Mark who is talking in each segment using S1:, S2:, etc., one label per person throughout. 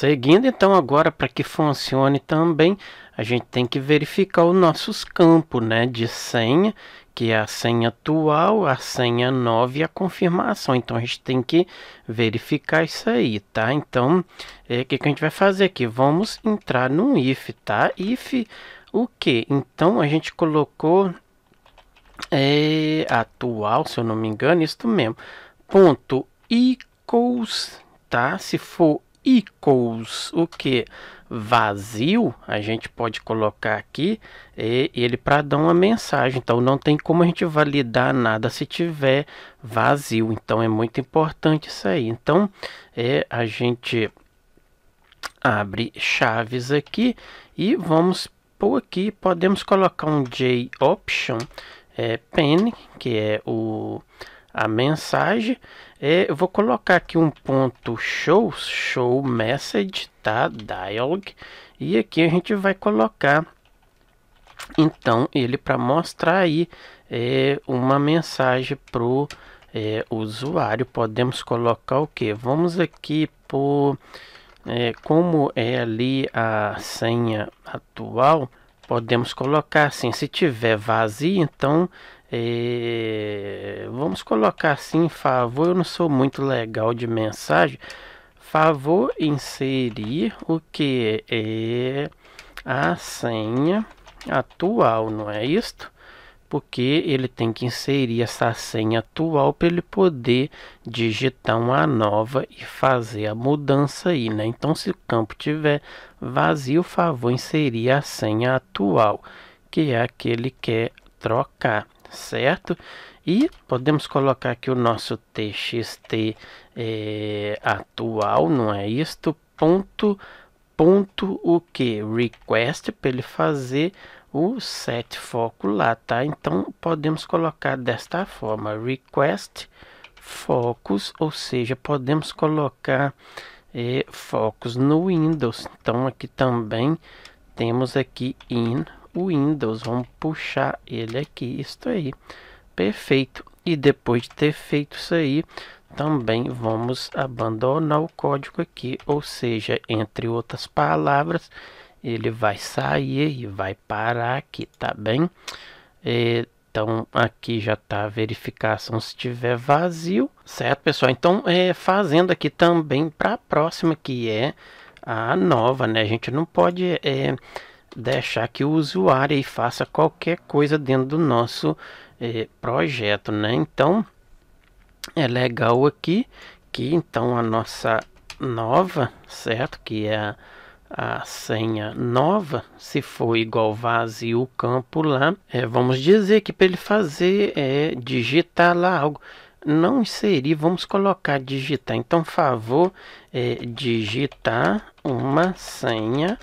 S1: Seguindo então agora para que funcione também, a gente tem que verificar os nossos campos né, de senha, que é a senha atual, a senha nova e a confirmação. Então a gente tem que verificar isso aí, tá? Então, é, o é, que, que a gente vai fazer aqui? Vamos entrar no if, tá? If o que? Então a gente colocou é, atual, se eu não me engano, isso mesmo. Ponto equals, tá? Se for equals o que? Vazio, a gente pode colocar aqui é, ele para dar uma mensagem. Então, não tem como a gente validar nada se tiver vazio. Então, é muito importante isso aí. Então, é, a gente abre chaves aqui e vamos por aqui. Podemos colocar um J option é, pen, que é o a mensagem. É, eu vou colocar aqui um ponto show, show message, tá? Dialog. E aqui a gente vai colocar, então, ele para mostrar aí é, uma mensagem para o é, usuário. Podemos colocar o que? Vamos aqui por... É, como é ali a senha atual, podemos colocar assim, se tiver vazio, então e, vamos colocar assim, favor, eu não sou muito legal de mensagem. Favor inserir o que é a senha atual, não é isto? Porque ele tem que inserir essa senha atual para ele poder digitar uma nova e fazer a mudança aí, né? Então, se o campo tiver vazio, favor inserir a senha atual, que é a que ele quer trocar certo? E podemos colocar aqui o nosso txt é, atual, não é isto? Ponto, ponto o que? Request para ele fazer o set foco lá, tá? Então podemos colocar desta forma, request focus, ou seja, podemos colocar é, focus no Windows. Então aqui também temos aqui in Windows. Vamos puxar ele aqui, isso aí. Perfeito. E depois de ter feito isso aí, também vamos abandonar o código aqui, ou seja, entre outras palavras, ele vai sair e vai parar aqui, tá bem? Então, aqui já está a verificação se tiver vazio, certo, pessoal? Então, é, fazendo aqui também para a próxima, que é a nova, né? A gente não pode... É, deixar que o usuário aí faça qualquer coisa dentro do nosso eh, projeto, né? Então é legal aqui que então a nossa nova, certo? Que é a, a senha nova, se for igual vazio o campo lá, é, vamos dizer que para ele fazer é digitar lá algo. Não inserir, vamos colocar digitar. Então, favor, é, digitar uma senha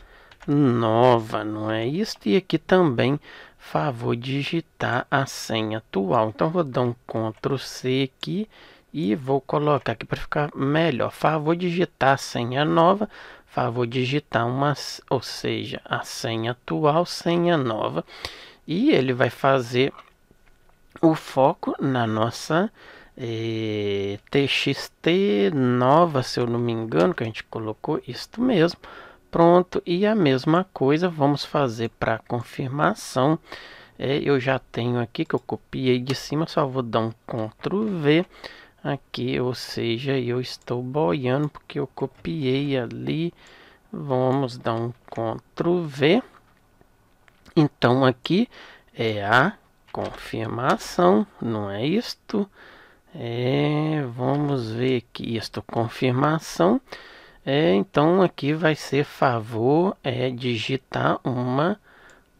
S1: nova, não é? Isso e aqui também favor digitar a senha atual. Então vou dar um Ctrl C aqui e vou colocar aqui para ficar melhor. Favor digitar a senha nova, favor digitar uma, ou seja, a senha atual, senha nova. E ele vai fazer o foco na nossa TXT eh, nova, se eu não me engano, que a gente colocou isto mesmo. Pronto, e a mesma coisa vamos fazer para confirmação. É, eu já tenho aqui que eu copiei de cima, só vou dar um Ctrl V aqui, ou seja, eu estou boiando porque eu copiei ali. Vamos dar um Ctrl V. Então aqui é a confirmação, não é isto? É, vamos ver aqui, isto confirmação. É, então aqui vai ser favor é digitar uma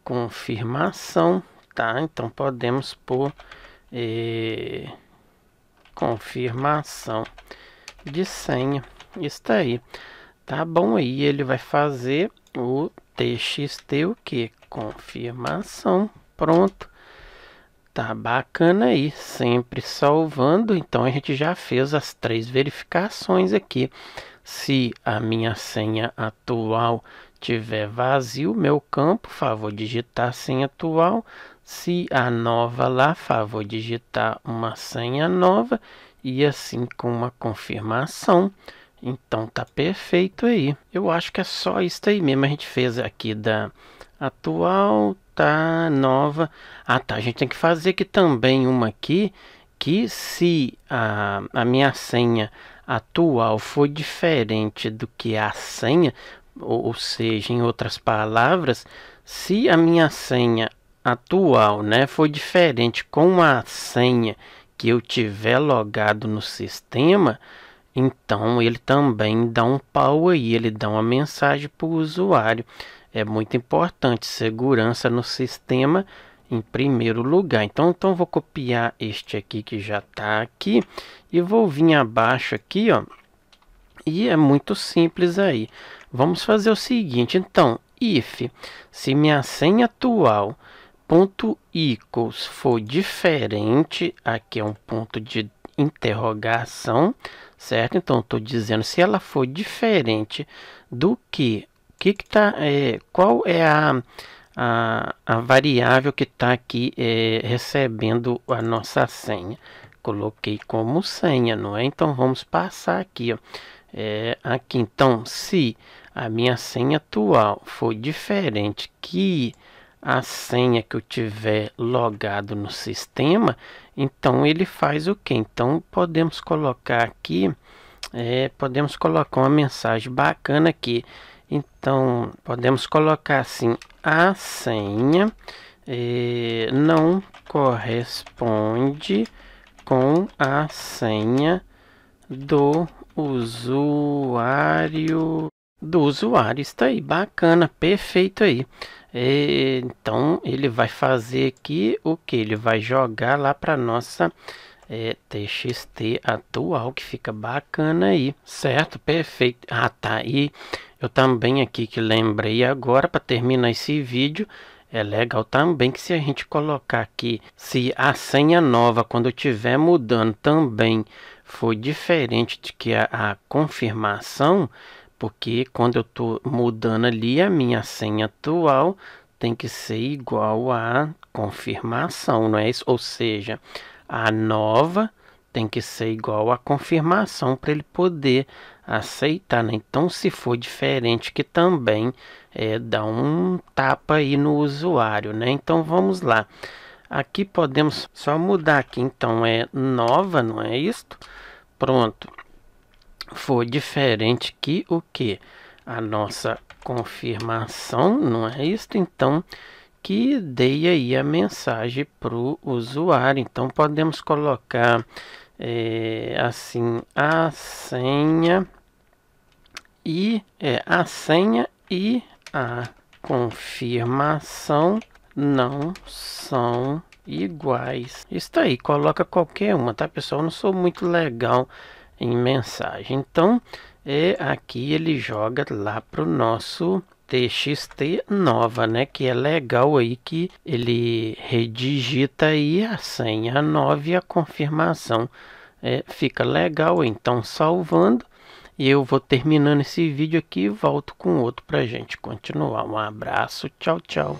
S1: confirmação, tá? Então podemos pôr é, confirmação de senha. Está aí. Tá bom aí, ele vai fazer o txt o que? Confirmação. Pronto. Tá bacana aí, sempre salvando. Então a gente já fez as três verificações aqui. Se a minha senha atual tiver vazio, meu campo, favor digitar senha atual. Se a nova lá, favor digitar uma senha nova e assim com uma confirmação. Então tá perfeito aí. Eu acho que é só isso aí mesmo. A gente fez aqui da atual, tá nova. Ah tá, a gente tem que fazer aqui também uma aqui que se a, a minha senha atual foi diferente do que a senha, ou seja, em outras palavras, se a minha senha atual né, foi diferente com a senha que eu tiver logado no sistema, então ele também dá um pau aí, ele dá uma mensagem para o usuário. É muito importante segurança no sistema em primeiro lugar. Então, então vou copiar este aqui que já está aqui e vou vir abaixo aqui, ó. E é muito simples aí. Vamos fazer o seguinte, então, if se minha senha atual ponto equals for diferente, aqui é um ponto de interrogação, certo? Então, estou dizendo se ela for diferente do que, que, que tá, é, qual é a a, a variável que está aqui é, recebendo a nossa senha. Coloquei como senha, não é? Então vamos passar aqui, ó. É, aqui então, se a minha senha atual for diferente que a senha que eu tiver logado no sistema, então ele faz o que? Então podemos colocar aqui, é, podemos colocar uma mensagem bacana aqui. Então, podemos colocar assim, a senha não corresponde com a senha do usuário do usuário está aí bacana perfeito aí e, então ele vai fazer aqui o que ele vai jogar lá para nossa é, txt atual que fica bacana aí certo perfeito ah tá aí eu também aqui que lembrei agora para terminar esse vídeo, é legal também que se a gente colocar aqui, se a senha nova quando estiver mudando também foi diferente de que a, a confirmação, porque quando eu estou mudando ali a minha senha atual tem que ser igual a confirmação, não é isso? Ou seja, a nova tem que ser igual à confirmação para ele poder aceitar, né? Então, se for diferente, que também é, dá um tapa aí no usuário, né? Então, vamos lá. Aqui podemos só mudar aqui, então é nova, não é isto? Pronto. For diferente que o que? A nossa confirmação, não é isto? Então, que dei aí a mensagem para o usuário. Então podemos colocar é, assim a senha e é, a senha e a confirmação não são iguais. Está aí, coloca qualquer uma, tá pessoal? Eu não sou muito legal em mensagem. Então, é, aqui ele joga lá para o nosso TXT nova, né? Que é legal aí que ele redigita aí a senha nova e a confirmação. É, fica legal, então salvando. E eu vou terminando esse vídeo aqui e volto com outro para gente continuar. Um abraço, tchau, tchau.